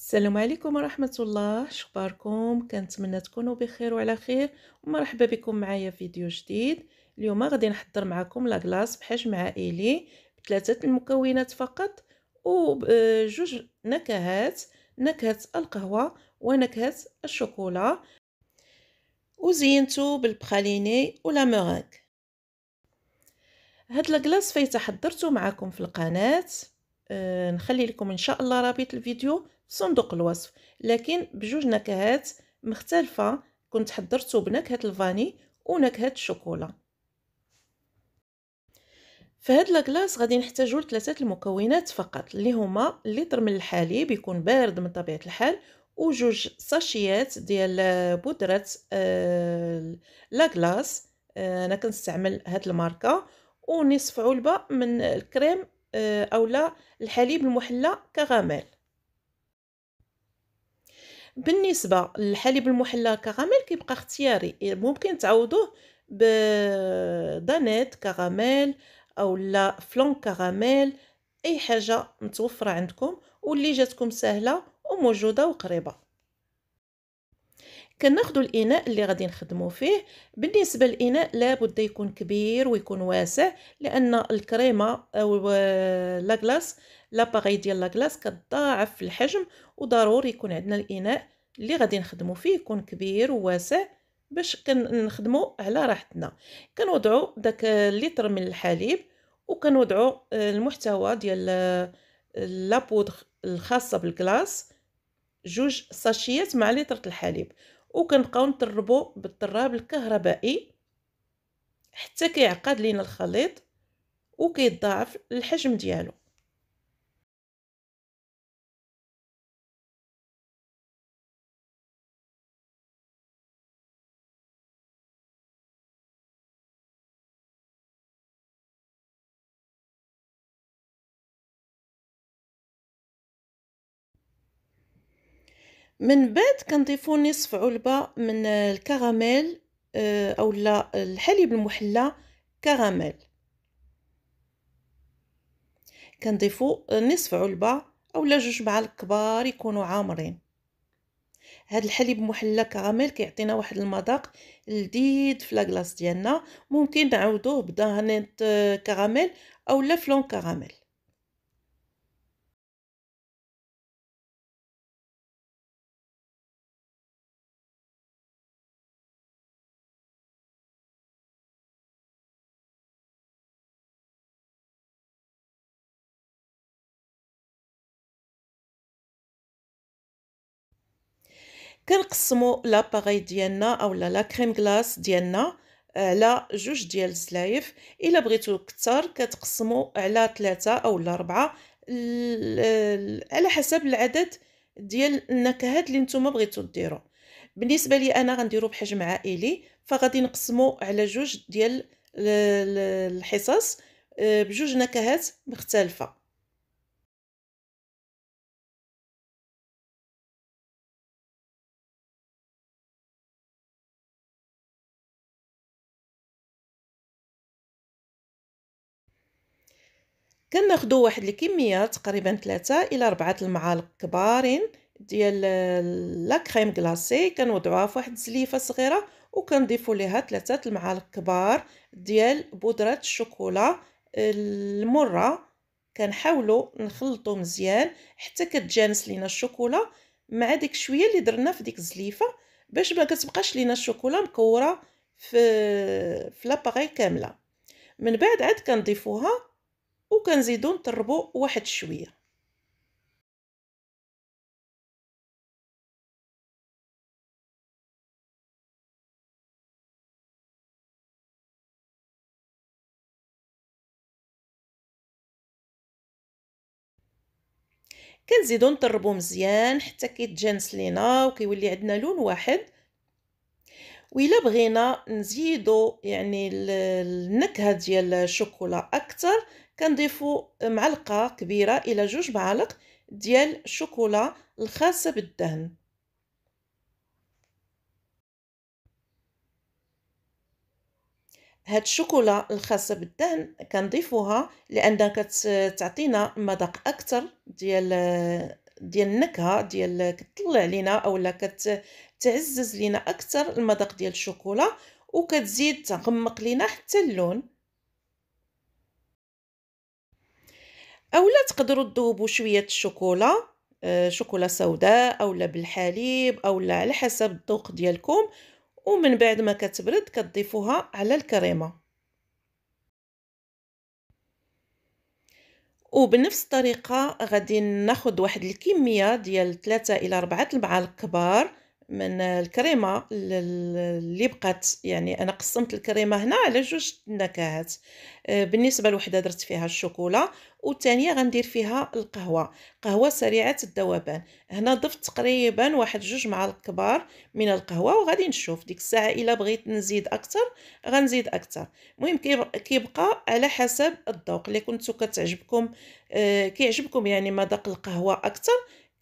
السلام عليكم ورحمة الله شخباركم كنتمنى تكونوا بخير وعلى خير ومرحبا بكم معايا في فيديو جديد اليوم غادي نحضر معكم لاكلاص بحجم عائلي بثلاثة المكونات فقط وبجوج آه، نكهات نكهة القهوة ونكهة الشوكولا وزينته بالبخاليني ولا مغاك هاد لاكلاص فايته حضرته معكم في القناه آه، نخلي لكم ان شاء الله رابط الفيديو صندوق الوصف لكن بجوج نكهات مختلفة كنت حضرته بنكهة الفاني ونكهة الشوكولا فهاد لاكلاص غادي نحتاجو لثلاثه المكونات فقط اللي هما لتر من الحليب يكون بارد من طبيعه الحال وجوج ساشيات ديال بودره آه لاكلاص آه انا كنستعمل هاد الماركه ونصف علبه من الكريم آه اولا الحليب المحلى كغاميل بالنسبه للحليب المحلى كراميل كيبقى اختياري ممكن تعوضوه بدانيت كراميل او لا فلون كراميل اي حاجه متوفره عندكم واللي جاتكم سهله وموجوده وقريبه كناخذوا الاناء اللي غادي نخدموا فيه بالنسبه للاناء لابد يكون كبير ويكون واسع لان الكريمه او لاغلاس لاباغي ديال لاغلاس كتضاعف في الحجم وضروري يكون عندنا الاناء اللي غادي نخدموا فيه يكون كبير وواسع باش كنخدموا على راحتنا كنوضعوا داك لتر من الحليب وكنوضعوا المحتوى ديال لابودغ الخاصه بالكلاص جوج ساشيات مع لتر الحليب وكنبقاو نطربو بالطراب الكهربائي حتى كيعقد لينا الخليط وكيتضاعف الحجم ديالو من بعد كنضيفو نصف علبه من الكراميل آه، لا الحليب المحلى كراميل كنضيفو نصف علبه اولا جوج معالق كبار يكونوا عامرين هاد الحليب المحلى كراميل كيعطينا واحد المذاق لذيذ في لاكلاص ديالنا ممكن نعوضوه بدهنه آه، كراميل لا فلون كراميل كنقسموا لاباغي ديالنا اولا لا كريم غلاس ديالنا على آه، جوج ديال السلايف الا بغيتو كتر كتقسموا على ثلاثه اولا اربعه على حسب العدد ديال النكهات اللي نتوما بغيتو ديرو بالنسبه لي انا غنديرو بحجم عائلي فغادي نقسمو على جوج ديال الحصص آه، بجوج نكهات مختلفه كناخذوا واحد الكميه تقريبا ثلاثة الى أربعة المعالق كبارين ديال لا كريم غلاسي كنوضعوها في واحد الزليفه صغيره وكنضيفوا ليها ثلاثه المعالق كبار ديال بودره الشوكولا المره كنحاولوا نخلطوا مزيان حتى كتجانس لينا الشوكولا مع ديك شويه اللي درنا في ديك الزليفه باش ما كتبقاش لينا الشوكولا مكوره في في لاباغي كامله من بعد عاد كنضيفوها وكنزيدو نطربو واحد شويه كنزيدو نطربو مزيان حتى كيتجانس لينا وكيولي عندنا لون واحد وإلا بغينا نزيدو يعني النكهه ديال الشوكولا اكثر كنضيفو معلقه كبيره الى جوج معالق ديال الشوكولا الخاصه بالدهن هاد الشوكولا الخاصه بالدهن كنضيفوها لانها كتعطينا مذاق اكثر ديال ديال النكهه ديال كتطلع لينا اولا كتعزز لينا اكثر المذاق ديال الشوكولا وكتزيد تغمق لينا حتى اللون اولا تقدروا تذوبوا شويه الشوكولا آه، شوكولا سوداء اولا بالحليب اولا على حسب الذوق ديالكم ومن بعد ما كتبرد كتضيفوها على الكريمه وبنفس الطريقه غادي ناخذ واحد الكميه ديال 3 الى 4 المعالق كبار من الكريمه اللي بقات يعني انا قسمت الكريمه هنا على جوج نكهات آه، بالنسبه لوحده درت فيها الشوكولا والثانيه غندير فيها القهوه قهوه سريعه الذوبان هنا ضفت تقريبا واحد جوج معالق كبار من القهوه وغادي نشوف ديك الساعه الا بغيت نزيد اكثر غنزيد اكثر المهم كيبقى على حسب الذوق اللي كنتو كتعجبكم آه، كيعجبكم يعني مذاق القهوه اكثر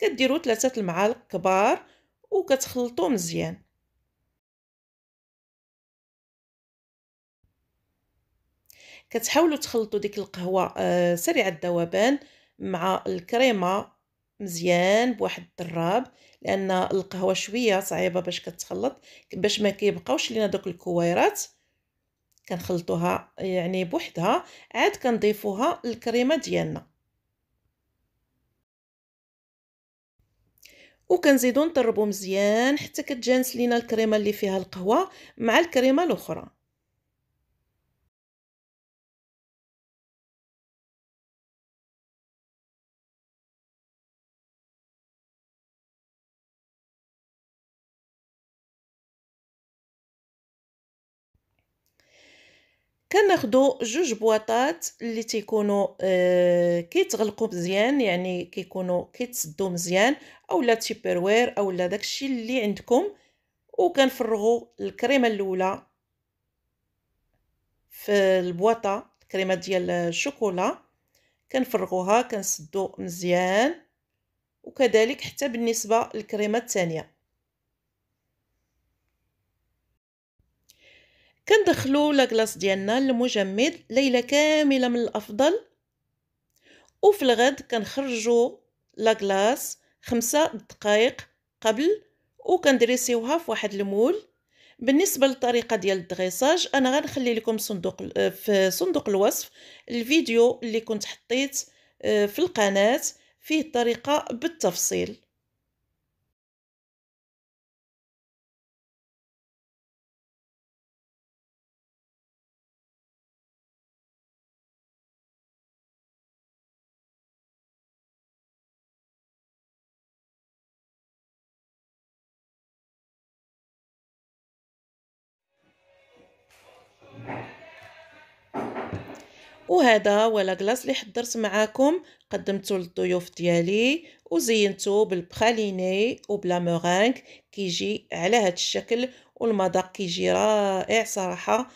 كديروا ثلاثه المعالق كبار وكتخلطو مزيان كتحاولوا تخلطوا ديك القهوه آه، سريعه الذوبان مع الكريمه مزيان بواحد الدراب لان القهوه شويه صعيبه باش كتخلط باش ما كيبقاوش لينا دوك الكويرات كنخلطوها يعني بوحدها عاد كنضيفوها الكريمه ديالنا وكنزيدو نطربو مزيان حتى كتجانس لينا الكريمه اللي فيها القهوه مع الكريمه الاخرى كناخذوا جوج بواطات اللي تيكونوا آه كيتغلقوا مزيان يعني كيكونوا كيتسدوا مزيان اولا تيبروير اولا داكشي اللي عندكم وكنفرغوا الكريمه الاولى في البواطه الكريمه ديال الشوكولا كنفرغوها كنسدو مزيان وكذلك حتى بالنسبه للكريمه الثانيه كندخلو لاكلاص ديالنا المجمد ليله كامله من الافضل وفي الغد كنخرجو لاكلاص خمسة دقائق قبل وكندريسيوها في واحد المول بالنسبه للطريقه ديال الدغيساج انا غنخلي لكم صندوق آه، في صندوق الوصف الفيديو اللي كنت حطيت آه، في القناه فيه الطريقه بالتفصيل وهذا هو لاكلاص اللي حضرت معاكم قدمته للضيوف ديالي وزينته بالبخاليني وبلا مورانك كيجي على هذا الشكل والمذاق كيجي رائع صراحه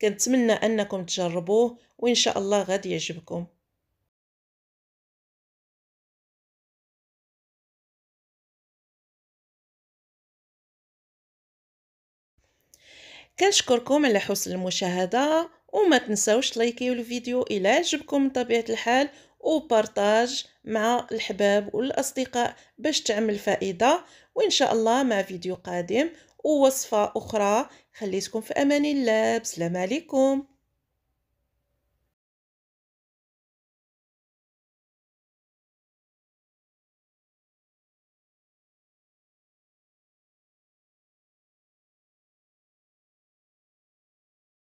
كنتمنى انكم تجربوه وان شاء الله غادي يعجبكم كنشكركم على حسن المشاهده وما تنسوش تلايكيو الفيديو الى عجبكم طبيعه الحال وبارطاج مع الحباب والاصدقاء باش تعمل فائده وان شاء الله مع فيديو قادم ووصفه اخرى خليتكم في امان الله بسلام عليكم